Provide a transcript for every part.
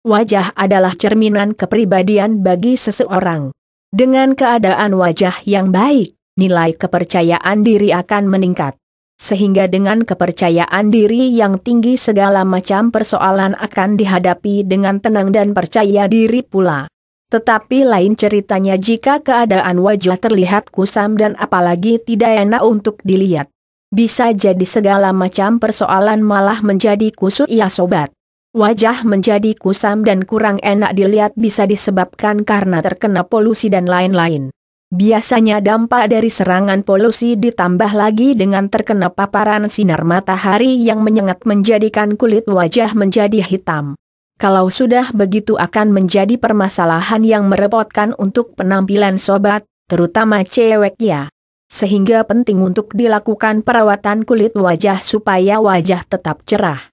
Wajah adalah cerminan kepribadian bagi seseorang. Dengan keadaan wajah yang baik, nilai kepercayaan diri akan meningkat. Sehingga dengan kepercayaan diri yang tinggi segala macam persoalan akan dihadapi dengan tenang dan percaya diri pula. Tetapi lain ceritanya jika keadaan wajah terlihat kusam dan apalagi tidak enak untuk dilihat. Bisa jadi segala macam persoalan malah menjadi kusut ya sobat. Wajah menjadi kusam dan kurang enak dilihat bisa disebabkan karena terkena polusi dan lain-lain. Biasanya dampak dari serangan polusi ditambah lagi dengan terkena paparan sinar matahari yang menyengat menjadikan kulit wajah menjadi hitam. Kalau sudah begitu akan menjadi permasalahan yang merepotkan untuk penampilan sobat, terutama cewek ya. Sehingga penting untuk dilakukan perawatan kulit wajah supaya wajah tetap cerah.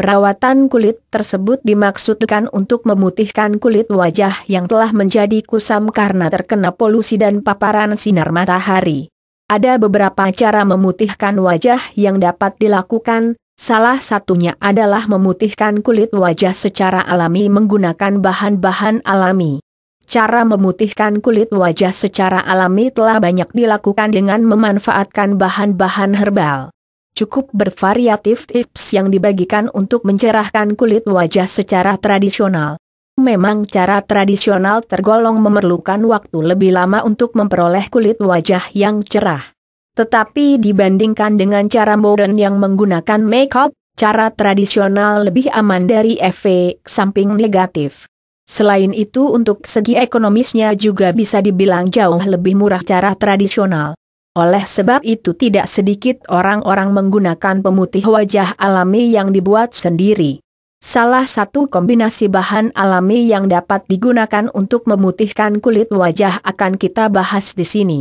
Perawatan kulit tersebut dimaksudkan untuk memutihkan kulit wajah yang telah menjadi kusam karena terkena polusi dan paparan sinar matahari. Ada beberapa cara memutihkan wajah yang dapat dilakukan, salah satunya adalah memutihkan kulit wajah secara alami menggunakan bahan-bahan alami. Cara memutihkan kulit wajah secara alami telah banyak dilakukan dengan memanfaatkan bahan-bahan herbal cukup bervariatif tips yang dibagikan untuk mencerahkan kulit wajah secara tradisional. Memang cara tradisional tergolong memerlukan waktu lebih lama untuk memperoleh kulit wajah yang cerah. Tetapi dibandingkan dengan cara modern yang menggunakan makeup, cara tradisional lebih aman dari efek samping negatif. Selain itu untuk segi ekonomisnya juga bisa dibilang jauh lebih murah cara tradisional. Oleh sebab itu tidak sedikit orang-orang menggunakan pemutih wajah alami yang dibuat sendiri. Salah satu kombinasi bahan alami yang dapat digunakan untuk memutihkan kulit wajah akan kita bahas di sini.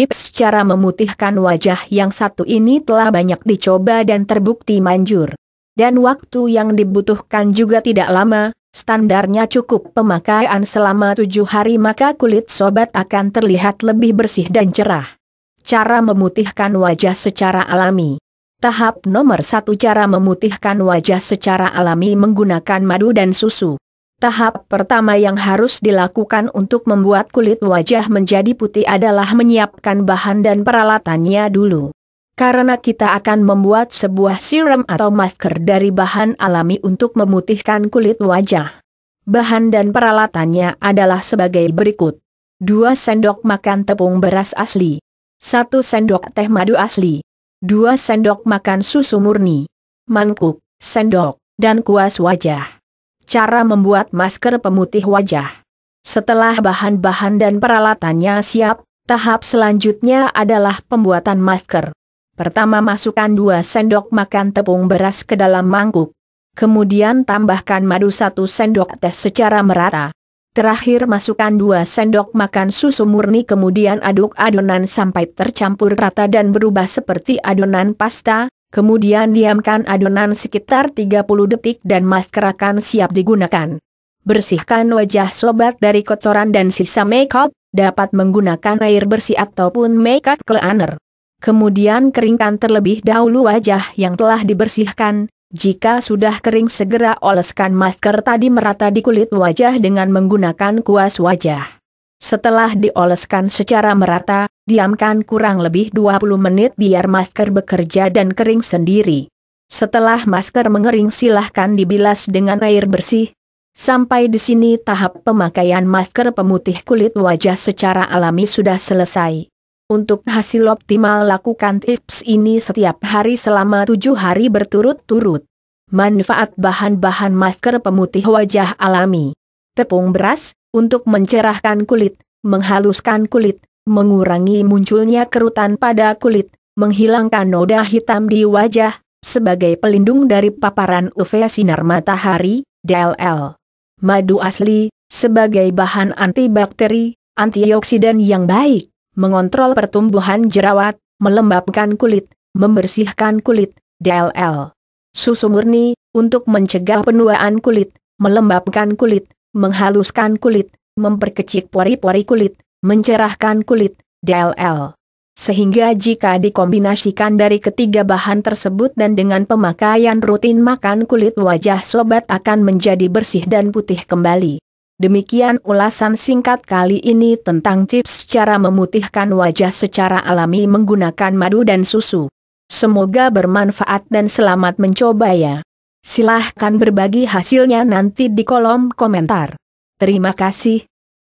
Tips cara memutihkan wajah yang satu ini telah banyak dicoba dan terbukti manjur. Dan waktu yang dibutuhkan juga tidak lama, standarnya cukup pemakaian selama tujuh hari maka kulit sobat akan terlihat lebih bersih dan cerah. Cara memutihkan wajah secara alami. Tahap nomor satu cara memutihkan wajah secara alami menggunakan madu dan susu. Tahap pertama yang harus dilakukan untuk membuat kulit wajah menjadi putih adalah menyiapkan bahan dan peralatannya dulu. Karena kita akan membuat sebuah serum atau masker dari bahan alami untuk memutihkan kulit wajah. Bahan dan peralatannya adalah sebagai berikut. 2 sendok makan tepung beras asli, 1 sendok teh madu asli, 2 sendok makan susu murni, mangkuk, sendok, dan kuas wajah. Cara membuat masker pemutih wajah. Setelah bahan-bahan dan peralatannya siap, tahap selanjutnya adalah pembuatan masker. Pertama masukkan 2 sendok makan tepung beras ke dalam mangkuk. Kemudian tambahkan madu satu sendok teh secara merata. Terakhir masukkan 2 sendok makan susu murni kemudian aduk adonan sampai tercampur rata dan berubah seperti adonan pasta, kemudian diamkan adonan sekitar 30 detik dan masker akan siap digunakan. Bersihkan wajah sobat dari kotoran dan sisa makeup, dapat menggunakan air bersih ataupun makeup cleaner. Kemudian keringkan terlebih dahulu wajah yang telah dibersihkan, jika sudah kering segera oleskan masker tadi merata di kulit wajah dengan menggunakan kuas wajah. Setelah dioleskan secara merata, diamkan kurang lebih 20 menit biar masker bekerja dan kering sendiri. Setelah masker mengering silahkan dibilas dengan air bersih. Sampai di sini tahap pemakaian masker pemutih kulit wajah secara alami sudah selesai. Untuk hasil optimal lakukan tips ini setiap hari selama tujuh hari berturut-turut. Manfaat bahan-bahan masker pemutih wajah alami. Tepung beras, untuk mencerahkan kulit, menghaluskan kulit, mengurangi munculnya kerutan pada kulit, menghilangkan noda hitam di wajah, sebagai pelindung dari paparan UV sinar matahari, DLL. Madu asli, sebagai bahan antibakteri, antioksidan yang baik mengontrol pertumbuhan jerawat, melembabkan kulit, membersihkan kulit, DLL. Susu murni, untuk mencegah penuaan kulit, melembabkan kulit, menghaluskan kulit, memperkecil pori-pori kulit, mencerahkan kulit, DLL. Sehingga jika dikombinasikan dari ketiga bahan tersebut dan dengan pemakaian rutin makan kulit wajah sobat akan menjadi bersih dan putih kembali. Demikian ulasan singkat kali ini tentang tips cara memutihkan wajah secara alami menggunakan madu dan susu. Semoga bermanfaat dan selamat mencoba ya. Silahkan berbagi hasilnya nanti di kolom komentar. Terima kasih.